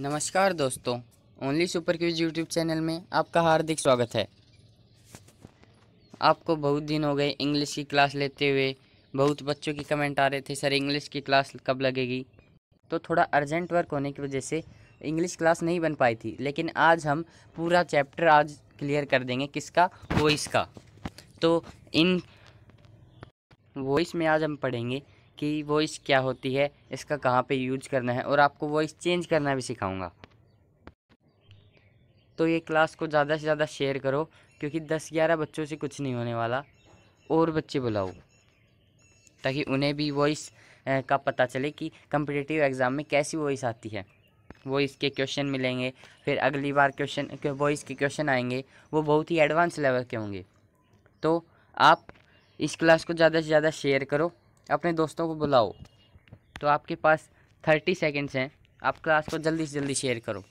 नमस्कार दोस्तों only super quiz YouTube channel में आपका हार्दिक स्वागत है आपको बहुत दिन हो गए इंग्लिश की क्लास लेते हुए बहुत बच्चों की कमेंट आ रहे थे सर इंग्लिश की क्लास कब लगेगी तो थोड़ा अर्जेंट वर्क होने की वजह से इंग्लिश क्लास नहीं बन पाई थी लेकिन आज हम पूरा चैप्टर आज क्लियर कर देंगे किसका वॉइस का तो इन वॉइस में आज हम पढ़ेंगे कि वॉइस क्या होती है इसका कहाँ पे यूज करना है और आपको वॉइस चेंज करना भी सिखाऊंगा तो ये क्लास को ज़्यादा से ज़्यादा शेयर करो क्योंकि दस ग्यारह बच्चों से कुछ नहीं होने वाला और बच्चे बुलाओ ताकि उन्हें भी वॉइस का पता चले कि कम्पिटिटिव एग्ज़ाम में कैसी वॉइस आती है वॉइस के क्वेश्चन मिलेंगे फिर अगली बार क्वेश्चन वॉइस के क्वेश्चन आएंगे वो बहुत ही एडवांस लेवल के होंगे तो आप इस क्लास को ज़्यादा से ज़्यादा शेयर करो अपने दोस्तों को बुलाओ तो आपके पास थर्टी सेकेंड्स हैं आप क्लास को जल्दी से जल्दी शेयर करो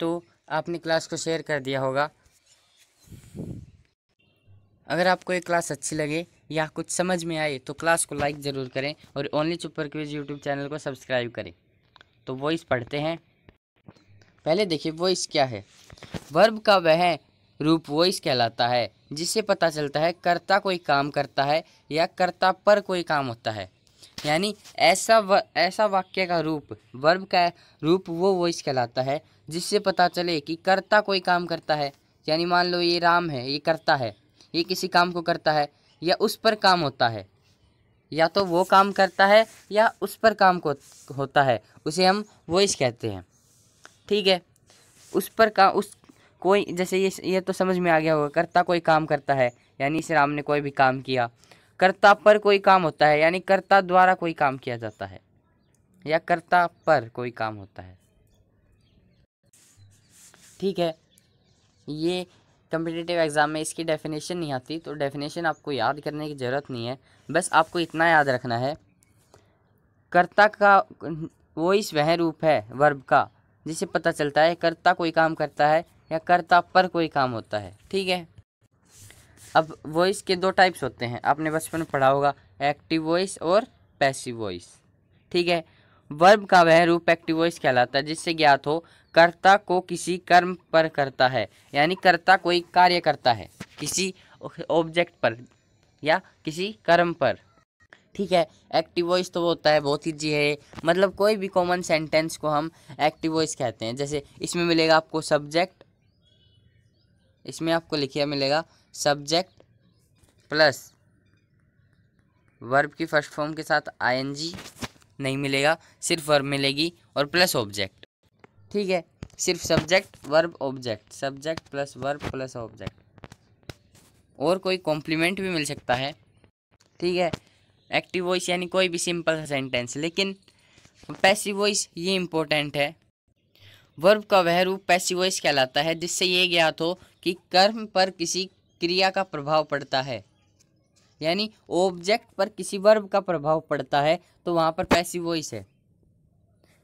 तो आपने क्लास को शेयर कर दिया होगा अगर आपको ये क्लास अच्छी लगे या कुछ समझ में आए तो क्लास को लाइक ज़रूर करें और only super quiz YouTube channel को सब्सक्राइब करें तो वॉइस पढ़ते हैं पहले देखिए वॉइस क्या है वर्ब का वह रूप वॉइस कहलाता है जिससे पता चलता है कर्ता कोई काम करता है या कर्ता पर कोई काम होता है यानी ऐसा व, ऐसा वाक्य का रूप वर्ब का रूप वो वॉइस कहलाता है जिससे पता चले कि कर्ता कोई काम करता है यानी मान लो ये राम है ये करता है ये किसी काम को करता है या उस पर काम होता है या तो वो काम करता है या उस पर काम को होता है उसे हम वॉइस कहते हैं ठीक है उस पर का उस कोई जैसे ये ये तो समझ में आ गया होगा करता कोई काम करता है यानी इस राम ने कोई भी काम किया कर्ता पर कोई काम होता है यानी कर्ता द्वारा कोई काम किया जाता है या कर्ता पर कोई काम होता है ठीक है ये कम्पिटिटिव एग्ज़ाम में इसकी डेफिनेशन नहीं आती तो डेफिनेशन आपको याद करने की ज़रूरत नहीं है बस आपको इतना याद रखना है कर्ता का वो इस वह रूप है वर्ब का जिसे पता चलता है कर्ता कोई काम करता है या कर्ता पर कोई काम होता है ठीक है अब वॉइस के दो टाइप्स होते हैं आपने बचपन में पढ़ा होगा एक्टिव वॉइस और पैसिव वॉइस ठीक है वर्ब का वह रूप एक्टिव वॉइस कहलाता है जिससे ज्ञात हो कर्ता को किसी कर्म पर करता है यानी कर्ता कोई कार्य करता है किसी ऑब्जेक्ट पर या किसी कर्म पर ठीक है एक्टिव वॉइस तो वो होता है बहुत ही जी है मतलब कोई भी कॉमन सेंटेंस को हम एक्टिव वॉइस कहते हैं जैसे इसमें मिलेगा आपको सब्जेक्ट इसमें आपको लिखिया मिलेगा सब्जेक्ट प्लस वर्ब की फर्स्ट फॉर्म के साथ आईएनजी नहीं मिलेगा सिर्फ वर्ब मिलेगी और प्लस ऑब्जेक्ट ठीक है सिर्फ subject verb object subject plus verb plus object और कोई कॉम्प्लीमेंट भी मिल सकता है ठीक है एक्टिव वॉइस यानी कोई भी सिंपल सेंटेंस लेकिन पैसिव वॉइस ये इम्पोर्टेंट है वर्ब का वह रूप पैसिव वॉइस कहलाता है जिससे ये ज्ञात हो कि कर्म पर किसी क्रिया का प्रभाव पड़ता है यानी ऑब्जेक्ट पर किसी वर्ब का प्रभाव पड़ता है तो वहाँ पर पैसिव वॉइस है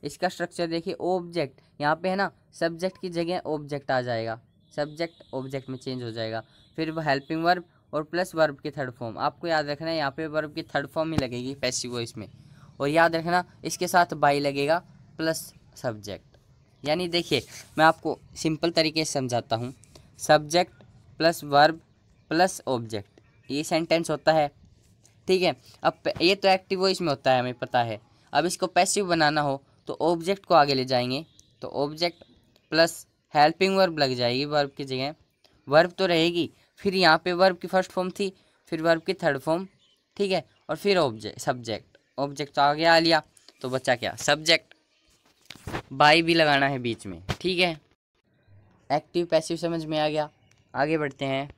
इसका स्ट्रक्चर देखिए ऑब्जेक्ट यहाँ पे है ना सब्जेक्ट की जगह ऑब्जेक्ट आ जाएगा सब्जेक्ट ऑब्जेक्ट में चेंज हो जाएगा फिर वो हेल्पिंग वर्ब और प्लस वर्ब के थर्ड फॉर्म आपको याद रखना है यहाँ पे वर्ब की थर्ड फॉर्म ही लगेगी पैसिव वॉइस में और याद रखना इसके साथ बाई लगेगा प्लस सब्जेक्ट यानी देखिए मैं आपको सिंपल तरीके से समझाता हूँ subject plus verb plus object ये सेंटेंस होता है ठीक है अब ये तो एक्टिव वॉइस में होता है हमें पता है अब इसको पैसिव बनाना हो तो ऑब्जेक्ट को आगे ले जाएंगे तो ऑब्जेक्ट प्लस हेल्पिंग वर्ब लग जाएगी वर्ब की जगह वर्ब तो रहेगी फिर यहाँ पे वर्ब की फर्स्ट फॉर्म थी फिर वर्ब की थर्ड फॉर्म ठीक है और फिर ऑब्जेक्ट सब्जेक्ट ऑब्जेक्ट तो आगे आ लिया तो बच्चा क्या सब्जेक्ट बाई भी लगाना है बीच में ठीक है एक्टिव पैसिव समझ में आ गया आगे बढ़ते हैं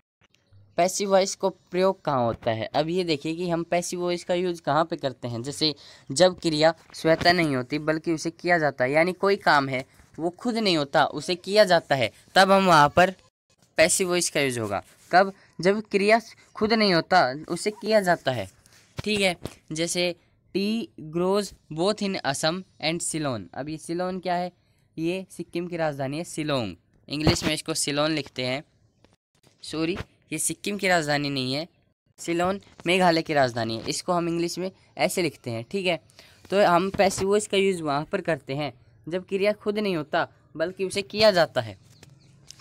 पैसिव वॉइस को प्रयोग कहाँ होता है अब ये देखिए कि हम पैसिव वॉइस का यूज़ कहाँ पे करते हैं जैसे जब क्रिया स्वतः नहीं होती बल्कि उसे किया जाता है यानी कोई काम है वो खुद नहीं होता उसे किया जाता है तब हम वहाँ पर पैसिव वॉइस का यूज़ होगा कब जब क्रिया खुद नहीं होता उसे किया जाता है ठीक है जैसे tea grows both in Assam and Ceylon अब ये सिलोन क्या है ये सिक्किम की राजधानी है सिलोंग इंग्लिश में इसको सिलोन लिखते हैं सॉरी ये सिक्किम की राजधानी नहीं है सिलोन मेघालय की राजधानी है इसको हम इंग्लिश में ऐसे लिखते हैं ठीक है तो हम पैसे वो इसका यूज़ वहाँ पर करते हैं जब क्रिया खुद नहीं होता बल्कि उसे किया जाता है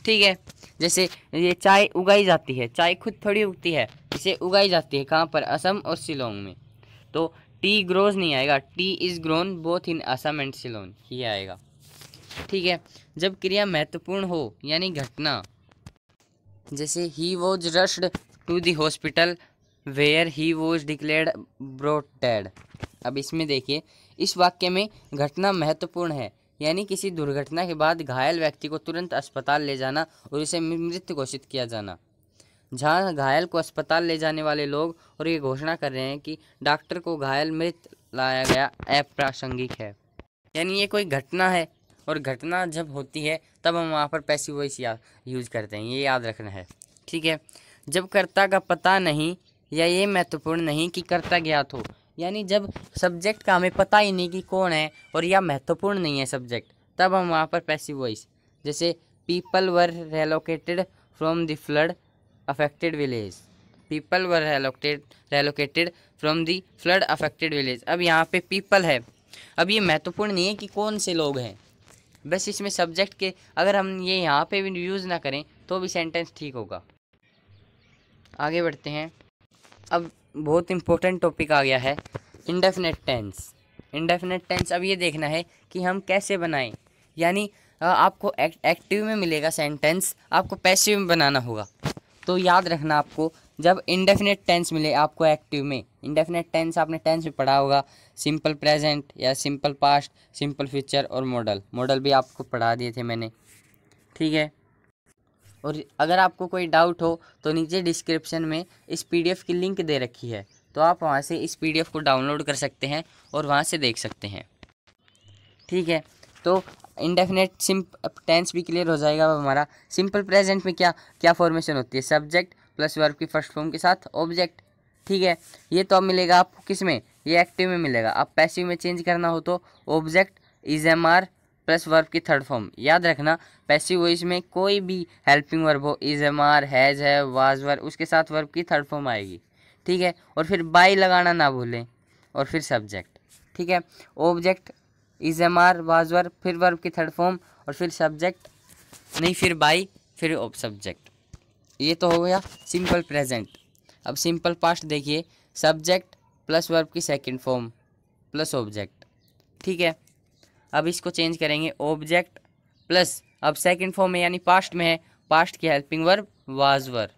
ठीक है जैसे ये चाय उगाई जाती है चाय खुद थोड़ी उगती है इसे उगाई जाती है कहाँ पर असम और सिलोंग में तो टी ग्रोज नहीं आएगा tea is grown both in Assam and Ceylon ये आएगा ठीक है जब क्रिया महत्वपूर्ण हो यानी घटना जैसे he was rushed to the hospital where he was declared brought dead अब इसमें देखिए इस वाक्य में घटना महत्वपूर्ण है यानी किसी दुर्घटना के बाद घायल व्यक्ति को तुरंत अस्पताल ले जाना और इसे मृत घोषित किया जाना जहाँ घायल को अस्पताल ले जाने वाले लोग और ये घोषणा कर रहे हैं कि डॉक्टर को घायल मृत लाया गया अप्रासंगिक है यानी ये कोई घटना है और घटना जब होती है तब हम वहाँ पर पैसिव वॉइस यूज़ करते हैं ये याद रखना है ठीक है जब कर्ता का पता नहीं या ये महत्वपूर्ण नहीं कि कर्ता ज्ञात हो यानी जब सब्जेक्ट का हमें पता ही नहीं कि कौन है और यह महत्वपूर्ण नहीं है सब्जेक्ट तब हम वहाँ पर पैसिव वॉइस जैसे people were relocated from the flood affected village people were relocated relocated from the flood affected village अब यहाँ पे पीपल है अब ये महत्वपूर्ण नहीं है कि कौन से लोग हैं बस इसमें सब्जेक्ट के अगर हम ये यहाँ पे भी यूज़ ना करें तो भी सेंटेंस ठीक होगा आगे बढ़ते हैं अब बहुत इम्पोर्टेंट टॉपिक आ गया है इंडेफिनेट टेंस इंडेफिनेट टेंस अब ये देखना है कि हम कैसे बनाएं यानी आपको एक्टिव में मिलेगा सेंटेंस आपको पैसिव में बनाना होगा तो याद रखना आपको जब इंडेफिनेट टेंस मिले आपको एक्टिव में इंडेफिनेट टेंस आपने टेंस में पढ़ा होगा सिंपल प्रेजेंट या सिंपल पास्ट सिंपल फ्यूचर और मॉडल मॉडल भी आपको पढ़ा दिए थे मैंने ठीक है और अगर आपको कोई डाउट हो तो नीचे डिस्क्रिप्शन में इस पी की लिंक दे रखी है तो आप वहाँ से इस पी को डाउनलोड कर सकते हैं और वहाँ से देख सकते हैं ठीक है तो इंडेफिनेट सिंप टेंस भी क्लियर हो जाएगा हमारा सिंपल प्रेजेंट में क्या क्या फॉर्मेशन होती है सब्जेक्ट प्लस वर्ब की फर्स्ट फॉर्म के साथ ऑब्जेक्ट ठीक है ये तो अब मिलेगा आपको किस में ये एक्टिव में मिलेगा आप पैसिव में चेंज करना हो तो object is am are plus verb की थर्ड फॉर्म याद रखना पैसिव वॉइस में कोई भी हेल्पिंग वर्ब हो इज एम आर हैज है वाज वर्ब उसके साथ वर्ब की थर्ड फॉर्म आएगी ठीक है और फिर बाई लगाना ना भूलें और फिर सब्जेक्ट ठीक है object is am are was verb फिर वर्ब की थर्ड फॉर्म और फिर सब्जेक्ट नहीं फिर बाई फिर सब्जेक्ट ये तो हो गया सिंपल प्रेजेंट अब सिंपल पास्ट देखिए सब्जेक्ट प्लस वर्ब की सेकंड फॉर्म प्लस ऑब्जेक्ट ठीक है अब इसको चेंज करेंगे ऑब्जेक्ट प्लस अब सेकंड फॉर्म में यानी पास्ट में है पास्ट की हेल्पिंग वर्ब वाजवर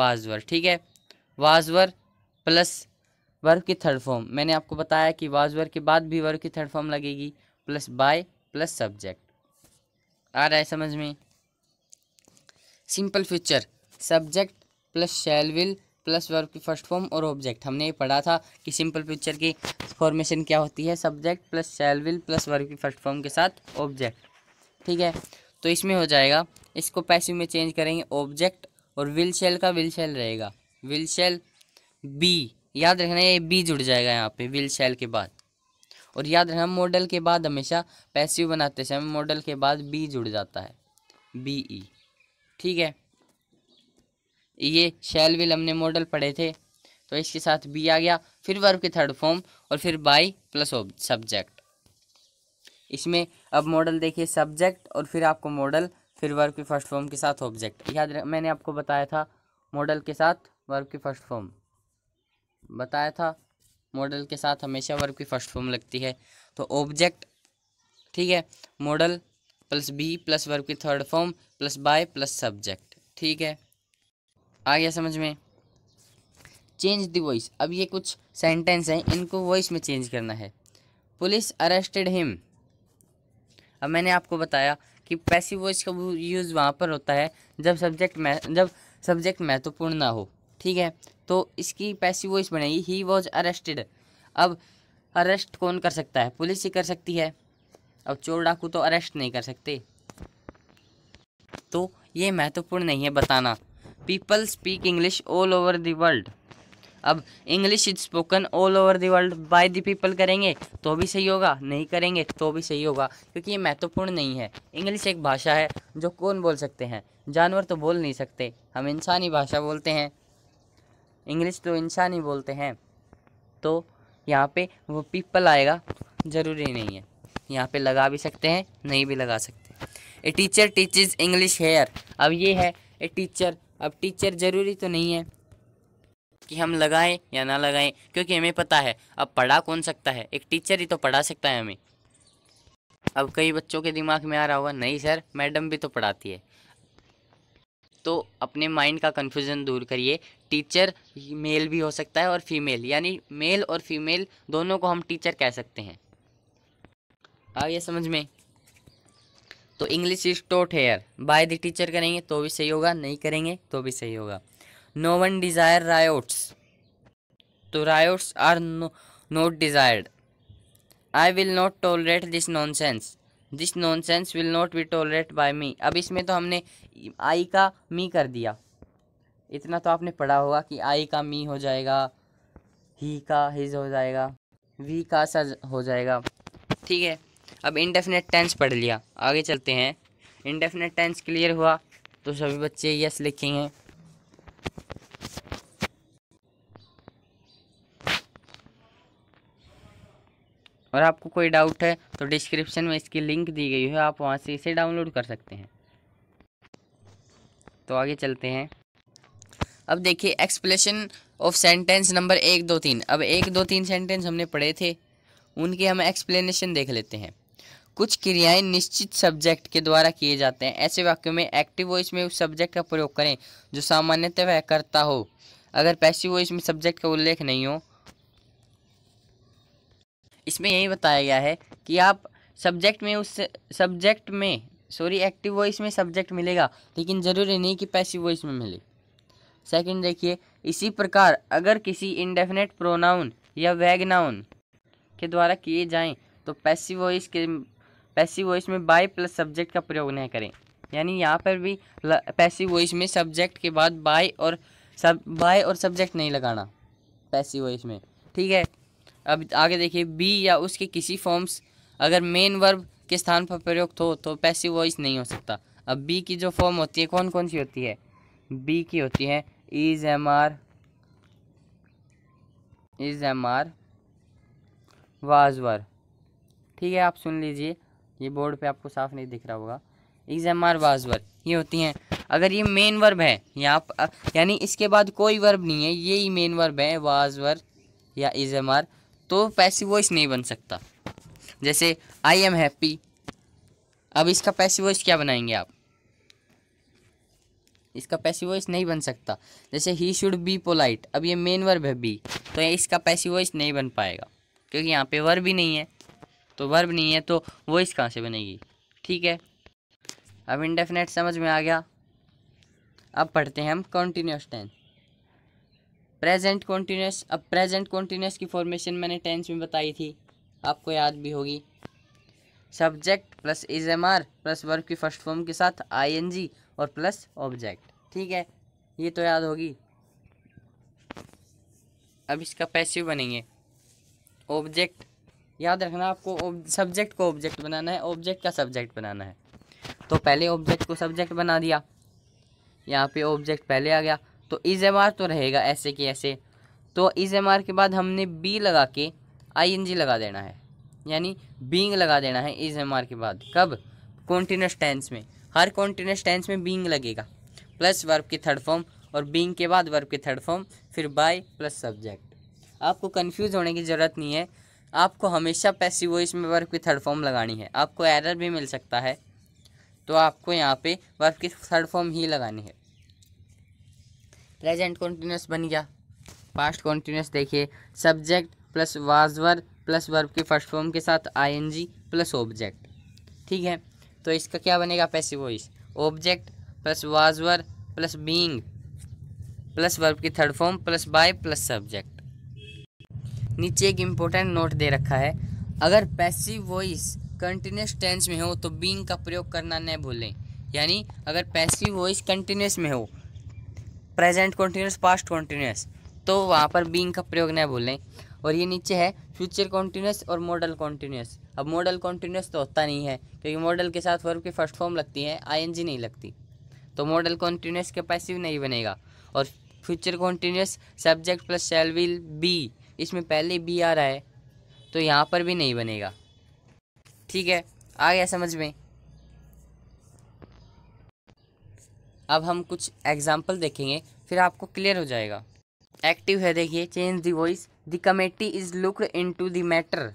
वाजवर ठीक है वाजवर प्लस वर्ब की थर्ड फॉर्म मैंने आपको बताया कि वाजवर के बाद भी वर्ब की थर्ड फॉर्म लगेगी प्लस बाय प्लस सब्जेक्ट आ रहा है समझ में simple future subject plus shall will plus verb की फर्स्ट फॉर्म और ऑब्जेक्ट हमने ये पढ़ा था कि सिंपल पिक्चर की फॉर्मेशन क्या होती है subject plus shall will plus verb की फर्स्ट फॉर्म के साथ ऑब्जेक्ट ठीक है तो इसमें हो जाएगा इसको पैसिव में चेंज करेंगे ऑब्जेक्ट और विल शैल का विल शैल रहेगा विल शेल बी याद रखना ये बी जुड़ जाएगा यहाँ पे विल शैल के बाद और याद रखना मॉडल के बाद हमेशा पैसिव बनाते समय मॉडल के बाद बी जुड़ जाता है बी ई ठीक है ये शैल विल हमने मॉडल पढ़े थे तो इसके साथ बी आ गया फिर वर्ब के थर्ड फॉर्म और फिर बाई प्लस सब्जेक्ट इसमें अब मॉडल देखिए सब्जेक्ट और फिर आपको मॉडल फिर वर्ब के फर्स्ट फॉर्म के साथ ऑब्जेक्ट याद रख मैंने आपको बताया था मॉडल के साथ वर्ब की फर्स्ट फॉर्म बताया था मॉडल के साथ हमेशा वर्ब की फर्स्ट फॉर्म लगती है तो ऑब्जेक्ट ठीक है modal plus be plus verb की third form plus by plus subject ठीक है आ गया समझ में चेंज द वॉइस अब ये कुछ सेंटेंस हैं इनको वॉइस में चेंज करना है पुलिस अरेस्टेड हिम अब मैंने आपको बताया कि पैसिव वॉइस का यूज़ वहाँ पर होता है जब सब्जेक्ट मै जब सब्जेक्ट महत्वपूर्ण तो ना हो ठीक है तो इसकी पैसिव वॉइस बनेगी ही वॉज अरेस्टेड अब अरेस्ट कौन कर सकता है पुलिस ही कर सकती है अब चोर डाकू तो अरेस्ट नहीं कर सकते तो ये महत्वपूर्ण नहीं है बताना people speak English all over the world अब English is spoken all over the world by the people करेंगे तो भी सही होगा नहीं करेंगे तो भी सही होगा क्योंकि ये महत्वपूर्ण नहीं है इंग्लिश एक भाषा है जो कौन बोल सकते हैं जानवर तो बोल नहीं सकते हम इंसानी भाषा बोलते हैं इंग्लिश तो इंसान ही बोलते हैं तो यहाँ पे वो पीपल आएगा ज़रूरी नहीं है यहाँ पे लगा भी सकते हैं नहीं भी लगा सकते a teacher teaches English here अब ये है ए टीचर अब टीचर ज़रूरी तो नहीं है कि हम लगाएं या ना लगाएं क्योंकि हमें पता है अब पढ़ा कौन सकता है एक टीचर ही तो पढ़ा सकता है हमें अब कई बच्चों के दिमाग में आ रहा होगा नहीं सर मैडम भी तो पढ़ाती है तो अपने माइंड का कन्फ्यूज़न दूर करिए टीचर मेल भी हो सकता है और फीमेल यानी मेल और फीमेल दोनों को हम टीचर कह सकते हैं आ गया समझ में तो English is taught here by the teacher करेंगे तो भी सही होगा नहीं करेंगे तो भी सही होगा नो वन डिज़ायर रायोट्स तो riots are not desired I will not tolerate this nonsense this nonsense will not be tolerate by me अब इसमें तो हमने आई का मी कर दिया इतना तो आपने पढ़ा होगा कि आई का मी हो जाएगा ही का हिज हो जाएगा वी का सज हो जाएगा ठीक है अब इंडेफिनेट टेंस पढ़ लिया आगे चलते हैं इंडेफिनेट टेंस क्लियर हुआ तो सभी बच्चे यस लिखेंगे और आपको कोई डाउट है तो डिस्क्रिप्शन में इसकी लिंक दी गई है आप वहाँ से इसे डाउनलोड कर सकते हैं तो आगे चलते हैं अब देखिए एक्सप्लेशन ऑफ सेंटेंस नंबर एक दो तीन अब एक दो तीन सेंटेंस हमने पढ़े थे उनके हम एक्सप्लेनेशन देख लेते हैं कुछ क्रियाएं निश्चित सब्जेक्ट के द्वारा किए जाते हैं ऐसे वाक्यों में एक्टिव वॉइस में उस सब्जेक्ट का प्रयोग करें जो सामान्यतः वह करता हो अगर पैसिव वॉइस में सब्जेक्ट का उल्लेख नहीं हो इसमें यही बताया गया है कि आप सब्जेक्ट में उस सब्जेक्ट में सॉरी एक्टिव वॉइस में सब्जेक्ट मिलेगा लेकिन ज़रूरी नहीं कि पैसिव वॉइस में मिले सेकंड देखिए इसी प्रकार अगर किसी इंडेफिनेट प्रोनाउन या वैगनाउन के द्वारा किए जाएं तो पैसिव वॉइस के पैसिव वॉइस में बाय प्लस सब्जेक्ट का प्रयोग नहीं करें यानी यहाँ पर भी पैसिव वॉइस में सब्जेक्ट के बाद बाय और सब बाय और सब्जेक्ट नहीं लगाना पैसिव वॉइस में ठीक है अब आगे देखिए बी या उसके किसी फॉर्म्स अगर मेन वर्ब के स्थान पर प्रयुक्त हो तो पैसिव वॉइस नहीं हो सकता अब बी की जो फॉर्म होती है कौन कौन सी होती है बी की होती है is am are is am are was were ठीक है आप सुन लीजिए ये बोर्ड पे आपको साफ नहीं दिख रहा होगा एग्जाम आर वाजवर ये होती हैं अगर ये मेन वर्ब है यहाँ यानी इसके बाद कोई वर्ब नहीं है ये ही मेन वर्ब है वाजवर या इजमार तो पैसिव वॉइस नहीं बन सकता जैसे आई एम हैप्पी अब इसका पैसिव वॉइस क्या बनाएंगे आप इसका पैसिव वॉइस नहीं बन सकता जैसे ही शुड बी पोलाइट अब ये मेन वर्ब है बी तो इसका पैसिव वॉइस नहीं बन पाएगा क्योंकि यहाँ पे वर्ब भी नहीं है तो वर्ब नहीं है तो वॉइस कहाँ से बनेगी ठीक है अब इंडेफिनेट समझ में आ गया अब पढ़ते हैं हम कॉन्टीन्यूस टेंस प्रेजेंट कॉन्टीन्यूस अब प्रेजेंट कॉन्टीन्यूस की फॉर्मेशन मैंने टेंस में बताई थी आपको याद भी होगी subject plus is am are plus verb की फर्स्ट फॉर्म के साथ आई एन जी और प्लस ऑब्जेक्ट ठीक है ये तो याद होगी अब इसका पैसिव बनेंगे ऑब्जेक्ट याद रखना आपको सब्जेक्ट को ऑब्जेक्ट बनाना है ऑब्जेक्ट का सब्जेक्ट बनाना है तो पहले ऑब्जेक्ट को सब्जेक्ट बना दिया यहाँ पे ऑब्जेक्ट पहले आ गया तो इज एम आर तो रहेगा ऐसे कि ऐसे तो इज एम आर के बाद हमने बी लगा के आई एन जी लगा देना है यानी बींग लगा देना है इज एम आर के बाद कब कॉन्टीन्यूस टेंस में हर कॉन्टीन्यूस टेंस में बींग लगेगा प्लस वर्ब की थर्ड फॉर्म और बींग के बाद वर्ब की थर्ड फॉर्म फिर बाय प्लस सब्जेक्ट आपको कन्फ्यूज़ होने की ज़रूरत नहीं है आपको हमेशा पैसिव वॉइस में वर्क की थर्ड फॉर्म लगानी है आपको एरर भी मिल सकता है तो आपको यहाँ पे वर्क की थर्ड फॉर्म ही लगानी है प्रेजेंट कॉन्टीन्यूस बन गया पास्ट कॉन्टीन्यूस देखिए subject plus was were plus verb की फर्स्ट फॉर्म के साथ आईएनजी प्लस ऑब्जेक्ट ठीक है तो इसका क्या बनेगा passive voice object plus was were plus being plus verb की third form plus by plus subject नीचे एक इम्पोर्टेंट नोट दे रखा है अगर पैसिव वॉइस कंटिन्यूस टेंस में हो तो बींग का प्रयोग करना न भूलें यानी अगर पैसिव वॉइस कंटिन्यूस में हो प्रेजेंट कॉन्टीन्यूस पास्ट कॉन्टीन्यूस तो वहाँ पर बींग का प्रयोग न भूलें और ये नीचे है फ्यूचर कॉन्टीन्यूस और मॉडल कॉन्टीन्यूस अब मॉडल कॉन्टीन्यूस तो होता नहीं है क्योंकि मॉडल के साथ वर्ब की फर्स्ट फॉर्म लगती है आईएनजी नहीं लगती तो मॉडल कॉन्टीन्यूस के पैसिव नहीं बनेगा और future continuous subject plus shall will be इसमें पहले बी आ रहा है तो यहाँ पर भी नहीं बनेगा ठीक है आ गया समझ में अब हम कुछ एग्जाम्पल देखेंगे फिर आपको क्लियर हो जाएगा एक्टिव है देखिए change the voice the committee is looked into the matter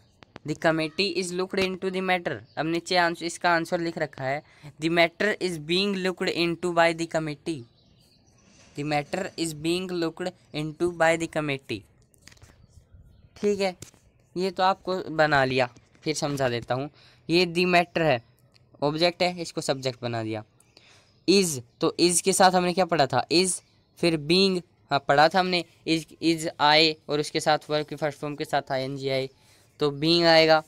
the committee is looked into the matter अब नीचे आंसर इसका आंसर लिख रखा है the matter is being looked into by the committee the matter is being looked into by the committee ठीक है ये तो आपको बना लिया फिर समझा देता हूँ ये दी मैटर है ऑब्जेक्ट है इसको सब्जेक्ट बना दिया इज़ तो इज़ के साथ हमने क्या पढ़ा था इज़ फिर बींग हाँ पढ़ा था हमने इज इज आए और उसके साथ वर्ब की फर्स्ट फॉर्म के साथ आई एन जी आए तो बींग आएगा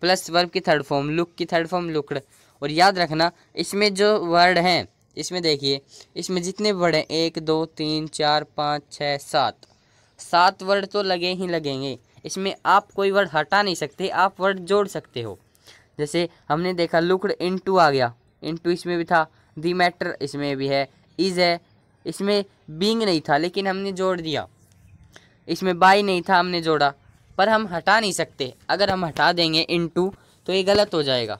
प्लस वर्ब की थर्ड फॉर्म लुक की थर्ड फॉर्म लुकड और याद रखना इसमें जो वर्ड हैं इसमें देखिए इसमें जितने वर्ड हैं एक दो तीन चार पाँच छः सात सात वर्ड तो लगे ही लगेंगे इसमें आप कोई वर्ड हटा नहीं सकते आप वर्ड जोड़ सकते हो जैसे हमने देखा लुकड इन टू आ गया इन टू इसमें भी था दी मैटर इसमें भी है इज़ है इसमें बींग नहीं था लेकिन हमने जोड़ दिया इसमें बाई नहीं था हमने जोड़ा पर हम हटा नहीं सकते अगर हम हटा देंगे इन टू तो ये गलत हो जाएगा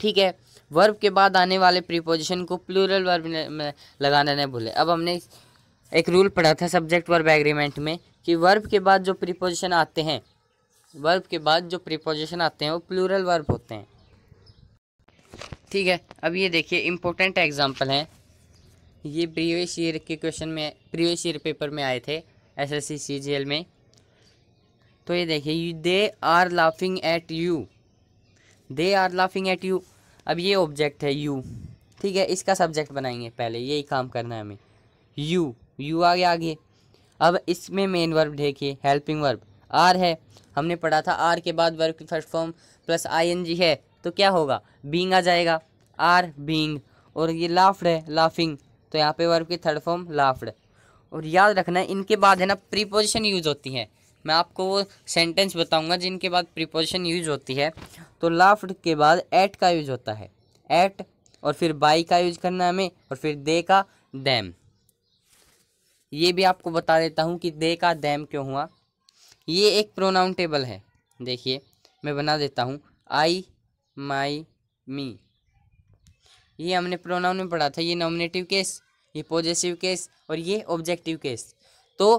ठीक है वर्ब के बाद आने वाले प्रीपोजिशन को प्लूरल वर्ब में लगाना नहीं भूले अब हमने एक रूल पढ़ा था सब्जेक्ट वर्ब एग्रीमेंट में कि वर्ब के बाद जो प्रीपोजिशन आते हैं वर्ब के बाद जो प्रीपोजिशन आते हैं वो प्लूरल वर्ब होते हैं ठीक है अब ये देखिए इम्पोर्टेंट एग्जाम्पल हैं ये प्रीवियस ईयर के क्वेश्चन में प्रीवियस ईयर पेपर में आए थे S S C C G L में तो ये देखिए they are laughing at you they are laughing at you अब ये ऑब्जेक्ट है यू ठीक है इसका सब्जेक्ट बनाएंगे पहले यही काम करना है हमें यू यू आ गया आगे अब इसमें मेन वर्ब देखिए हेल्पिंग वर्ब आर है हमने पढ़ा था आर के बाद वर्ब की फर्स्ट फॉर्म प्लस आईएनजी है तो क्या होगा बींग आ जाएगा आर बींग और ये लाफ्ड है लाफिंग तो यहाँ पे वर्ब की थर्ड फॉर्म लाफ्ड और याद रखना इनके बाद है ना प्रीपोजिशन यूज़ होती है मैं आपको वो सेंटेंस बताऊंगा जिनके बाद प्रीपोजिशन यूज होती है तो लाफ्ड के बाद एट का यूज होता है एट और फिर बाई का यूज करना हमें और फिर दे का डैम ये भी आपको बता देता हूँ कि दे का दैम क्यों हुआ ये एक प्रोनाउन टेबल है देखिए मैं बना देता हूँ आई माई मी ये हमने प्रोनाउन में पढ़ा था ये नॉमिनेटिव केस ये पॉजिटिव केस और ये ऑब्जेक्टिव केस तो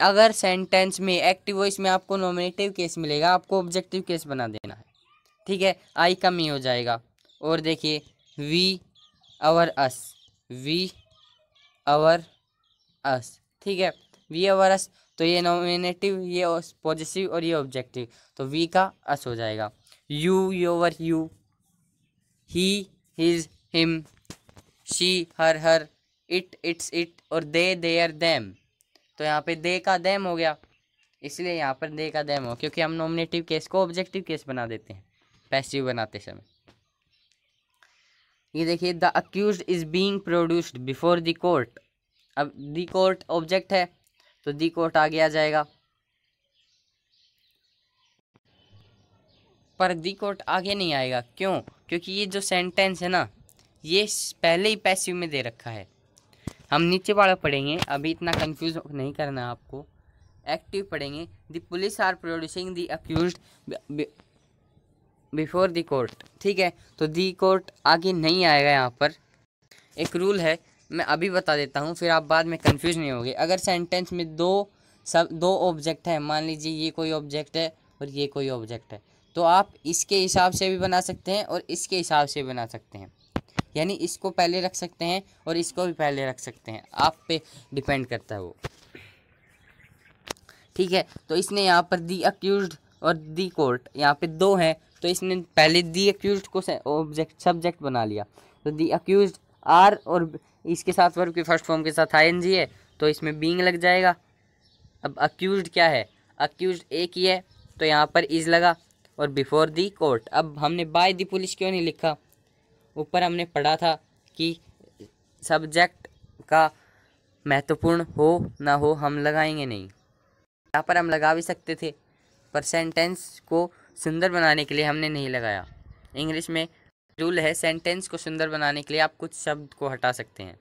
अगर सेंटेंस में एक्टिव वॉइस में आपको नॉमिनेटिव केस मिलेगा आपको ऑब्जेक्टिव केस बना देना है ठीक है आई का मी हो जाएगा और देखिए we our us we our us ठीक है वी ओवर अस तो ये नॉमिनेटिव ये पॉजिटिव और ये ऑब्जेक्टिव तो वी का अस हो जाएगा you your you he his him she her her it its it और दे देयर देम तो यहाँ पे दे का देम हो गया इसलिए यहाँ पर दे का देम हो क्योंकि हम नॉमिनेटिव केस को ऑब्जेक्टिव केस बना देते हैं पैसिव बनाते समय ये देखिए the accused is being produced before the court अब दी कोर्ट ऑब्जेक्ट है तो दी कोर्ट आगे आ जाएगा पर दी कोर्ट आगे नहीं आएगा क्यों क्योंकि ये जो सेंटेंस है ना ये पहले ही पैसिव में दे रखा है हम नीचे वाला पढ़ेंगे अभी इतना कंफ्यूज नहीं करना आपको एक्टिव पढ़ेंगे the police are producing the accused before the court ठीक है तो दी कोर्ट आगे नहीं आएगा यहाँ पर एक रूल है मैं अभी बता देता हूँ फिर आप बाद में कंफ्यूज नहीं होगे अगर सेंटेंस में दो सब दो ऑब्जेक्ट है मान लीजिए ये कोई ऑब्जेक्ट है और ये कोई ऑब्जेक्ट है तो आप इसके हिसाब से भी बना सकते हैं और इसके हिसाब से बना सकते हैं यानी इसको पहले रख सकते हैं और इसको भी पहले रख सकते हैं आप पे डिपेंड करता है वो ठीक है तो इसने यहाँ पर दी अक्यूज और दी कोर्ट यहाँ पे दो हैं तो इसने पहले दी अक्यूज को ऑब्जेक्ट सब्जेक्ट बना लिया तो दी अक्यूज आर और इसके साथ वर्ब के फर्स्ट फॉर्म के साथ आई एन जी है तो इसमें बींग लग जाएगा अब अक्यूज क्या है अक्यूज एक ही है तो यहाँ पर इज लगा और बिफोर दी कोर्ट अब हमने बाय दी पुलिस क्यों नहीं लिखा ऊपर हमने पढ़ा था कि सब्जेक्ट का महत्वपूर्ण हो ना हो हम लगाएंगे नहीं यहाँ पर हम लगा भी सकते थे पर सेंटेंस को सुंदर बनाने के लिए हमने नहीं लगाया इंग्लिश में रूल है सेंटेंस को सुंदर बनाने के लिए आप कुछ शब्द को हटा सकते हैं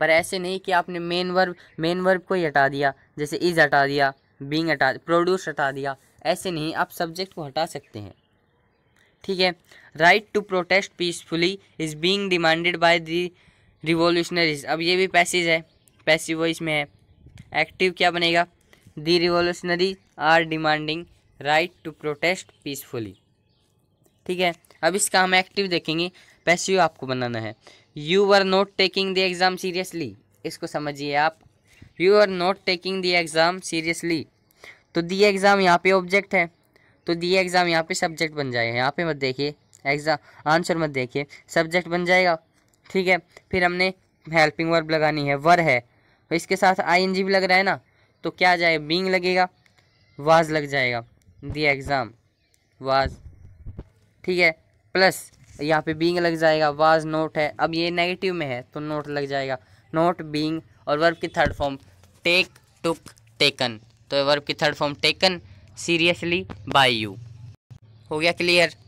पर ऐसे नहीं कि आपने मेन वर्ब मेन वर्ब को ही हटा दिया जैसे इज़ हटा दिया बींग हटा प्रोड्यूस हटा दिया ऐसे नहीं आप सब्जेक्ट को हटा सकते हैं ठीक है right to protest peacefully is being demanded by the revolutionaries अब ये भी पैसेज है पैसिव वॉइस में है एक्टिव क्या बनेगा the revolutionary are demanding right to protest peacefully ठीक है अब इसका हम एक्टिव देखेंगे पैसिव आपको बनाना है you are not taking the exam seriously इसको समझिए आप you are not taking the exam seriously तो दी एग्ज़ाम यहाँ पे ऑब्जेक्ट है तो दी एग्ज़ाम यहाँ पे सब्जेक्ट बन जाएगा यहाँ पे मत देखिए एग्ज़ाम आंसर मत देखिए सब्जेक्ट बन जाएगा ठीक है फिर हमने हेल्पिंग वर्ब लगानी है वर है तो इसके साथ आई एन जी भी लग रहा है ना तो क्या आ जाएगा बींग लगेगा वाज लग जाएगा दी एग्ज़ाम वाज ठीक है प्लस यहाँ पे बींग लग जाएगा वाज नोट है अब ये नेगेटिव में है तो नोट लग जाएगा नोट बींग और वर्ब की third form take took taken तो वर्ब की third form taken seriously by you हो गया क्लियर